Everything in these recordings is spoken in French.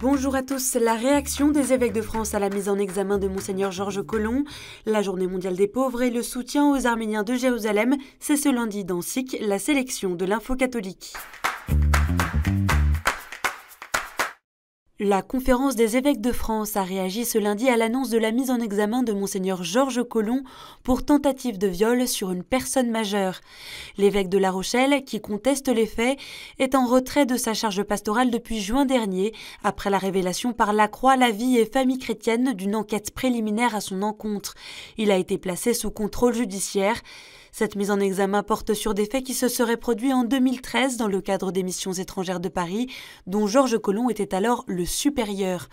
Bonjour à tous. La réaction des évêques de France à la mise en examen de Monseigneur Georges Colomb, la Journée mondiale des pauvres et le soutien aux Arméniens de Jérusalem, c'est ce lundi dans SIC, la sélection de l'info catholique. La conférence des évêques de France a réagi ce lundi à l'annonce de la mise en examen de monseigneur Georges Colomb pour tentative de viol sur une personne majeure. L'évêque de La Rochelle, qui conteste les faits, est en retrait de sa charge pastorale depuis juin dernier, après la révélation par la Croix, la vie et famille chrétienne d'une enquête préliminaire à son encontre. Il a été placé sous contrôle judiciaire. Cette mise en examen porte sur des faits qui se seraient produits en 2013 dans le cadre des missions étrangères de Paris, dont Georges Colomb était alors le supérieur.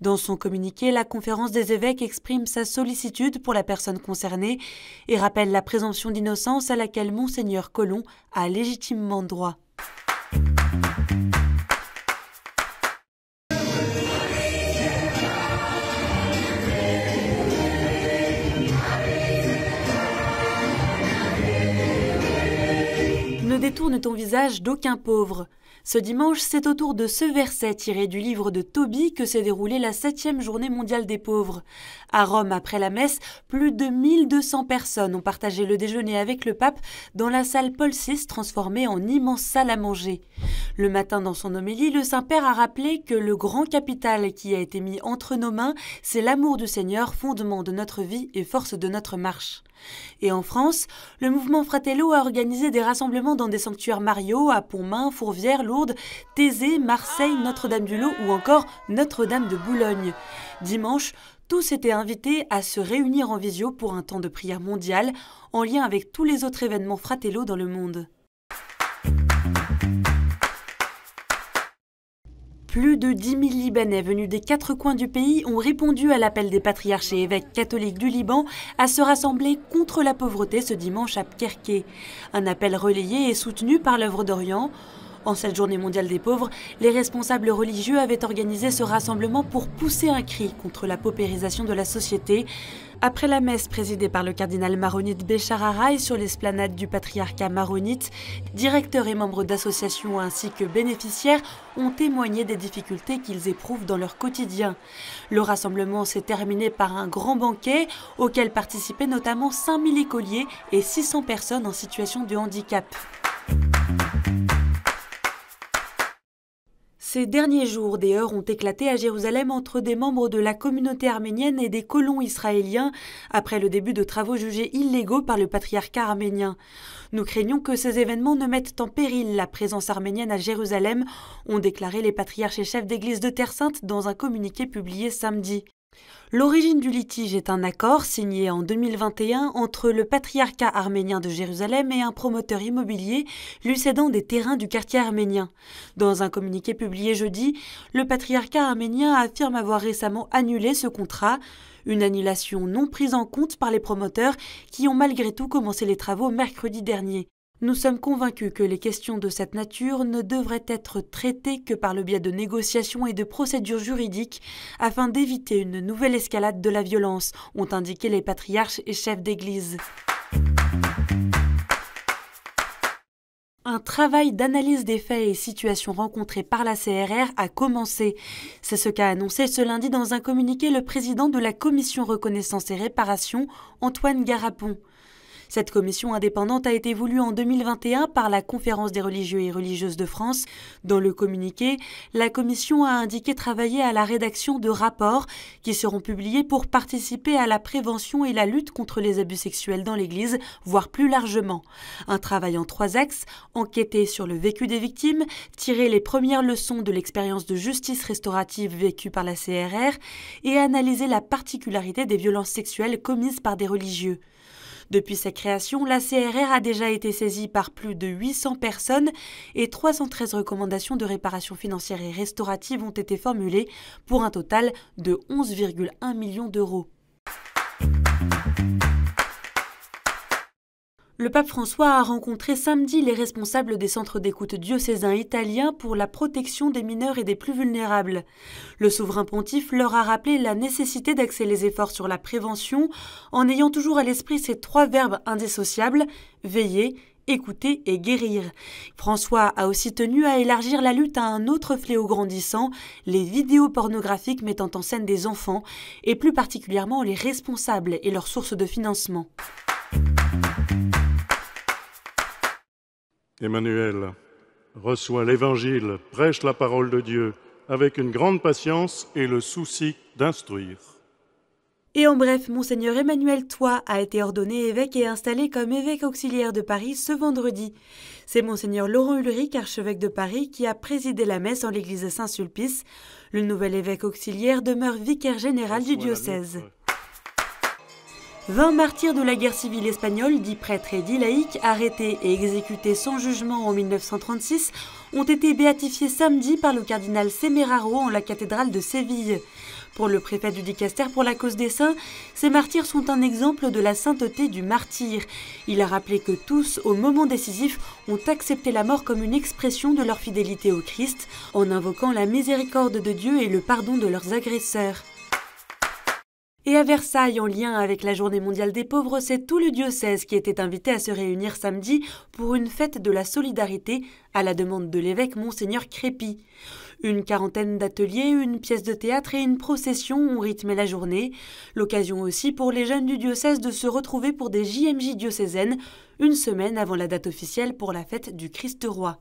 Dans son communiqué, la conférence des évêques exprime sa sollicitude pour la personne concernée et rappelle la présomption d'innocence à laquelle monseigneur Colomb a légitimement droit. Tourne ton visage d'aucun pauvre. Ce dimanche, c'est autour de ce verset tiré du livre de Tobie que s'est déroulée la 7 journée mondiale des pauvres. À Rome, après la messe, plus de 1200 personnes ont partagé le déjeuner avec le pape dans la salle Paul VI transformée en immense salle à manger. Le matin, dans son homélie, le Saint-Père a rappelé que le grand capital qui a été mis entre nos mains, c'est l'amour du Seigneur, fondement de notre vie et force de notre marche. Et en France, le mouvement Fratello a organisé des rassemblements dans des sanctuaires Mario, à Pontmain, Fourvière, Lourdes, Thésée, Marseille, Notre-Dame-du-Lot ou encore Notre-Dame de Boulogne. Dimanche, tous étaient invités à se réunir en visio pour un temps de prière mondial en lien avec tous les autres événements Fratello dans le monde. Plus de 10 000 Libanais venus des quatre coins du pays ont répondu à l'appel des patriarches et évêques catholiques du Liban à se rassembler contre la pauvreté ce dimanche à Kerké. Un appel relayé et soutenu par l'œuvre d'Orient. En cette journée mondiale des pauvres, les responsables religieux avaient organisé ce rassemblement pour pousser un cri contre la paupérisation de la société. Après la messe présidée par le cardinal maronite Béchararaï sur l'esplanade du patriarcat maronite, directeurs et membres d'associations ainsi que bénéficiaires ont témoigné des difficultés qu'ils éprouvent dans leur quotidien. Le rassemblement s'est terminé par un grand banquet auquel participaient notamment 5000 écoliers et 600 personnes en situation de handicap. Ces derniers jours, des heurts ont éclaté à Jérusalem entre des membres de la communauté arménienne et des colons israéliens après le début de travaux jugés illégaux par le patriarcat arménien. Nous craignons que ces événements ne mettent en péril la présence arménienne à Jérusalem, ont déclaré les patriarches et chefs d'église de Terre Sainte dans un communiqué publié samedi. L'origine du litige est un accord signé en 2021 entre le patriarcat arménien de Jérusalem et un promoteur immobilier lui cédant des terrains du quartier arménien. Dans un communiqué publié jeudi, le patriarcat arménien affirme avoir récemment annulé ce contrat, une annulation non prise en compte par les promoteurs qui ont malgré tout commencé les travaux mercredi dernier. Nous sommes convaincus que les questions de cette nature ne devraient être traitées que par le biais de négociations et de procédures juridiques afin d'éviter une nouvelle escalade de la violence, ont indiqué les patriarches et chefs d'Église. Un travail d'analyse des faits et situations rencontrées par la CRR a commencé. C'est ce qu'a annoncé ce lundi dans un communiqué le président de la commission reconnaissance et réparation, Antoine Garapon. Cette commission indépendante a été voulue en 2021 par la Conférence des religieux et religieuses de France. Dans le communiqué, la commission a indiqué travailler à la rédaction de rapports qui seront publiés pour participer à la prévention et la lutte contre les abus sexuels dans l'Église, voire plus largement. Un travail en trois axes, enquêter sur le vécu des victimes, tirer les premières leçons de l'expérience de justice restaurative vécue par la CRR et analyser la particularité des violences sexuelles commises par des religieux. Depuis sa création, la CRR a déjà été saisie par plus de 800 personnes et 313 recommandations de réparation financière et restaurative ont été formulées pour un total de 11,1 millions d'euros. Le pape François a rencontré samedi les responsables des centres d'écoute diocésains italiens pour la protection des mineurs et des plus vulnérables. Le souverain pontife leur a rappelé la nécessité d'axer les efforts sur la prévention en ayant toujours à l'esprit ces trois verbes indissociables veiller, écouter et guérir. François a aussi tenu à élargir la lutte à un autre fléau grandissant, les vidéos pornographiques mettant en scène des enfants, et plus particulièrement les responsables et leurs sources de financement. Emmanuel, reçois l'Évangile, prêche la parole de Dieu avec une grande patience et le souci d'instruire. Et en bref, monseigneur Emmanuel Toit a été ordonné évêque et installé comme évêque auxiliaire de Paris ce vendredi. C'est monseigneur Laurent Ulrich, archevêque de Paris, qui a présidé la messe en l'église Saint-Sulpice. Le nouvel évêque auxiliaire demeure vicaire général du diocèse. 20 martyrs de la guerre civile espagnole, dits prêtres et dits laïcs, arrêtés et exécutés sans jugement en 1936, ont été béatifiés samedi par le cardinal Semeraro en la cathédrale de Séville. Pour le préfet du Dicaster pour la cause des saints, ces martyrs sont un exemple de la sainteté du martyr. Il a rappelé que tous, au moment décisif, ont accepté la mort comme une expression de leur fidélité au Christ, en invoquant la miséricorde de Dieu et le pardon de leurs agresseurs. Et à Versailles, en lien avec la Journée mondiale des pauvres, c'est tout le diocèse qui était invité à se réunir samedi pour une fête de la solidarité à la demande de l'évêque Monseigneur Crépy. Une quarantaine d'ateliers, une pièce de théâtre et une procession ont rythmé la journée. L'occasion aussi pour les jeunes du diocèse de se retrouver pour des JMJ diocésaines, une semaine avant la date officielle pour la fête du Christ-Roi.